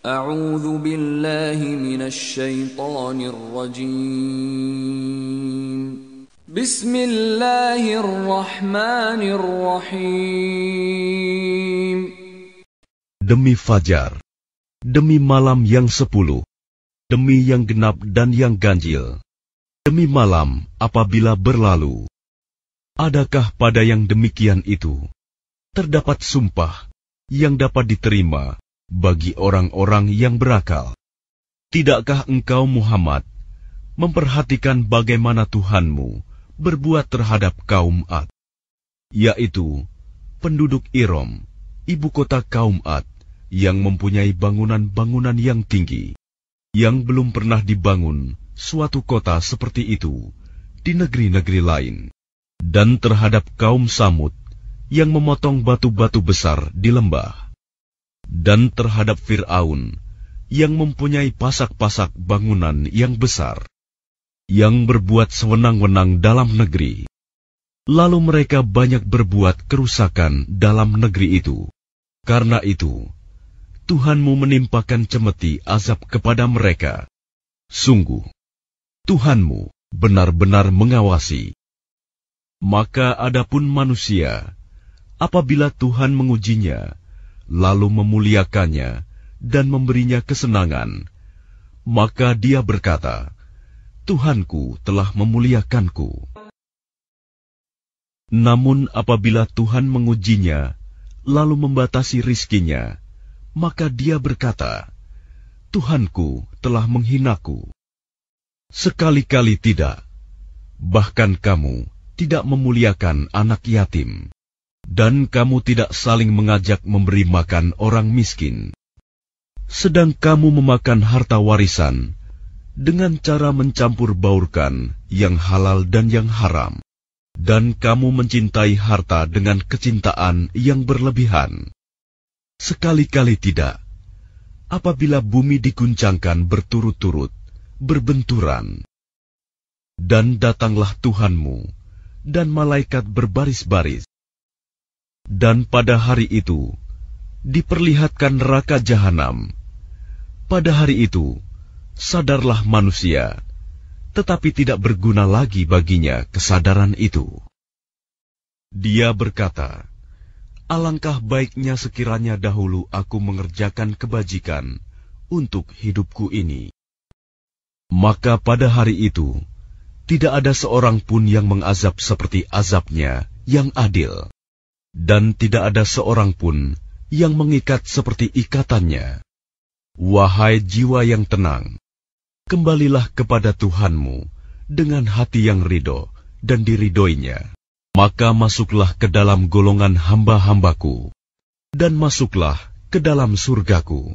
A'udzu billahi minasyaitonir rajim. Bismillahirrahmanirrahim. Demi fajar, demi malam yang sepuluh, demi yang genap dan yang ganjil, demi malam apabila berlalu. Adakah pada yang demikian itu terdapat sumpah yang dapat diterima bagi orang-orang yang berakal. Tidakkah engkau Muhammad memperhatikan bagaimana Tuhanmu berbuat terhadap kaum Ad, yaitu penduduk Irom, ibu kota kaum Ad, yang mempunyai bangunan-bangunan yang tinggi, yang belum pernah dibangun suatu kota seperti itu di negeri-negeri lain, dan terhadap kaum Samud yang memotong batu-batu besar di lembah dan terhadap Firaun yang mempunyai pasak-pasak bangunan yang besar, yang berbuat sewenang-wenang dalam negeri. Lalu mereka banyak berbuat kerusakan dalam negeri itu. Karena itu, Tuhanmu menimpakan cemeti azab kepada mereka. Sungguh, Tuhanmu benar-benar mengawasi. Maka adapun manusia, apabila Tuhan mengujinya, lalu memuliakannya dan memberinya kesenangan, maka dia berkata, Tuhanku telah memuliakanku. Namun apabila Tuhan mengujinya, lalu membatasi rizkinya, maka dia berkata, Tuhanku telah menghinaku. Sekali-kali tidak, bahkan kamu tidak memuliakan anak yatim dan kamu tidak saling mengajak memberi makan orang miskin, sedang kamu memakan harta warisan dengan cara mencampur baurkan yang halal dan yang haram, dan kamu mencintai harta dengan kecintaan yang berlebihan. Sekali-kali tidak, apabila bumi diguncangkan berturut-turut, berbenturan, dan datanglah Tuhanmu dan malaikat berbaris-baris dan pada hari itu diperlihatkan neraka jahanam. Pada hari itu sadarlah manusia, tetapi tidak berguna lagi baginya kesadaran itu. Dia berkata, "Alangkah baiknya sekiranya dahulu aku mengerjakan kebajikan untuk hidupku ini." Maka pada hari itu tidak ada seorang pun yang mengazab seperti azabnya yang adil dan tidak ada seorang pun yang mengikat seperti ikatannya. Wahai jiwa yang tenang, kembalilah kepada Tuhanmu dengan hati yang ridho dan diridoinya. Maka masuklah ke dalam golongan hamba-hambaku, dan masuklah ke dalam surgaku.